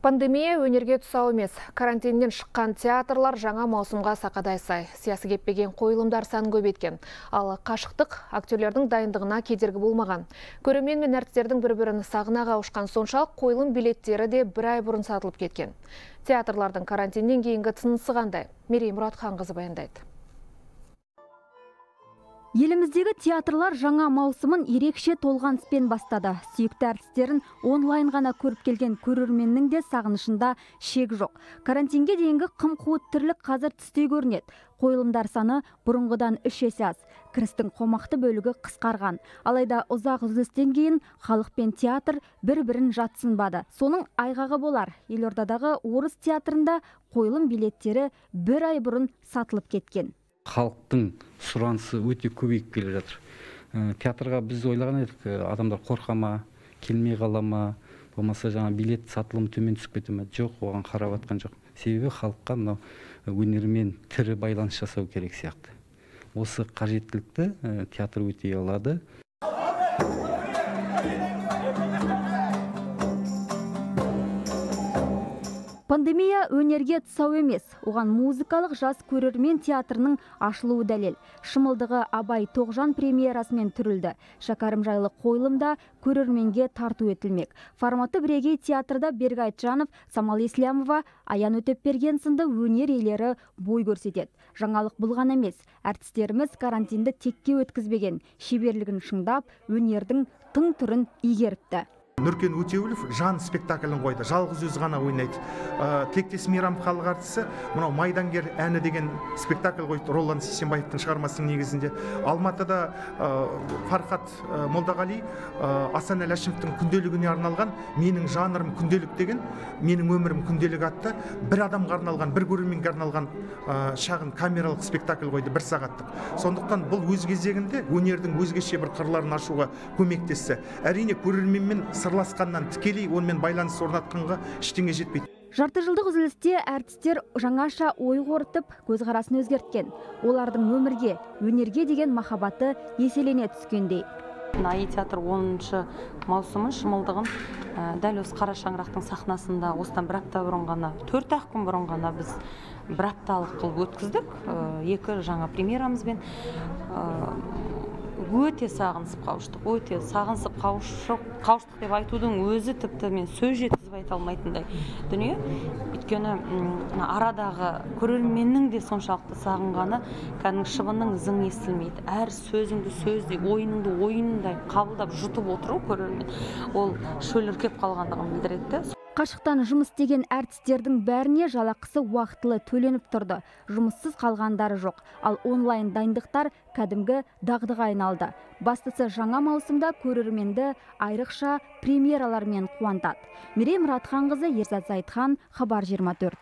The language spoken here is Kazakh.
Пандемия өнерге тұсау емес. Карантиннен шыққан театрлар жаңа маусымға сақадай сай. Сиясы кеппеген қойылымдар санын көбеткен. Ал қашықтық актерлердің дайындығына кедергі болмаған. Көрімен мен әртістердің бір-бірін сағынаға ұшқан соншалық қойылым билеттері де бір ай бұрын сатылып кеткен. Театрлардың карантиннен кейінгі тынысы қандай? Мерей Мұратханқызы баяндайды. Еліміздегі театрлар жаңа маусымын ерекше толғаныспен бастады. Сүйікті әртістерін онлайн ғана көріп келген көрерменнің де сағынышында шек жоқ. Карантинге дейінгі қым қуыт қазір түстей көрінеді. Қойылымдар саны бұрынғыдан үш есе аз. Кірістің қомақты бөлігі қысқарған. Алайда ұзақ үзілістен кейін халық пен театр бір-бірін жатсынбады. Соның айғағы болар. Елордадағы орыс театрында қойылым билеттері бір ай бұрын сатылып кеткен. Халықтың сұранысы өте көбейіп келе жатыр э, театрға біз ойлаған едік э, адамдар қорқа ма келмей қала ма болмаса жаңа билет сатылым төмен түсіп кете ма жоқ оған қарап жатқан жоқ себебі халыққа мынау э, өнермен тірі байланыс жасау керек сияқты осы қажеттілікті театр өтей алады пандемия өнерге тұсау емес оған музыкалық жас көрермен театрының ашылуы дәлел шымылдығы абай тоғжан премьерасымен түрілді шәкәрім жайлы қойылым да көрерменге тарту етілмек форматы бірегей театрда Бергайт Жанов, самал еслямова аян берген сынды өнер елері бой көрсетеді жаңалық бұлған емес әртістеріміз карантинді текке өткізбеген шеберлігін шыңдап өнердің тың түрін игеріпті нұркен өтеуілов жан спектаклін қойды жалғыз өзі ғана ойнайды ә, тілектес мейрам халық әртісі мынау майдангер әні деген спектакль қойды роллан сейсенбаевтың шығармасының негізінде алматыда ә, фархат ә, молдағали ә, асан әл әшімовтің күнделігіне арналған менің жанрым күнделік деген менің өмірім күнделік атты бір адамға арналған бір көрерменге арналған ә, шағын камералық спектакль қойды бір сағаттық сондықтан бұл өз кезегінде өнердің өзгеше бір қырларын ашуға көмектесті әрине көрерменмен сыр сырласқаннан тікелей онымен байланыс орнатқанға ештеңе жетпейді жарты жылдық үзілісте әртістер жаңаша ой қорытып көзқарасын өзгерткен олардың өмірге өнерге деген махаббаты еселене түскендей аи театр оныншы маусымын шымылдығын ә, дәл осы қара шаңырақтың сахнасында осыдан бір апта бұрын ғана төрт ақ күн бұрын ғана біз бір апталық қылып өткіздік ә, екі жаңа премьерамызбен ә, өте сағынысып қауыштық өте сағынысып қауыштық, қауыштық деп айтудың өзі тіпті мен сөз жеткізіп айта алмайтындай дүние өйткені арадағы көрерменнің де соншалықты сағынғаны кәдімгі шыбынның ызың естілмейді әр сөзіңді сөздей ойыныңды ойындай қабылдап жұтып отыру көрермен ол шөл үркеп қалғандығын білдіреді қашықтан жұмыс істеген әртістердің бәріне жалақысы уақытылы төленіп тұрды жұмыссыз қалғандары жоқ ал онлайн дайындықтар кәдімгі дағдыға айналды бастысы жаңа маусымда көрерменді айрықша премьералармен қуантады мерей мұратханқызы ерзат Зайтхан, хабар 24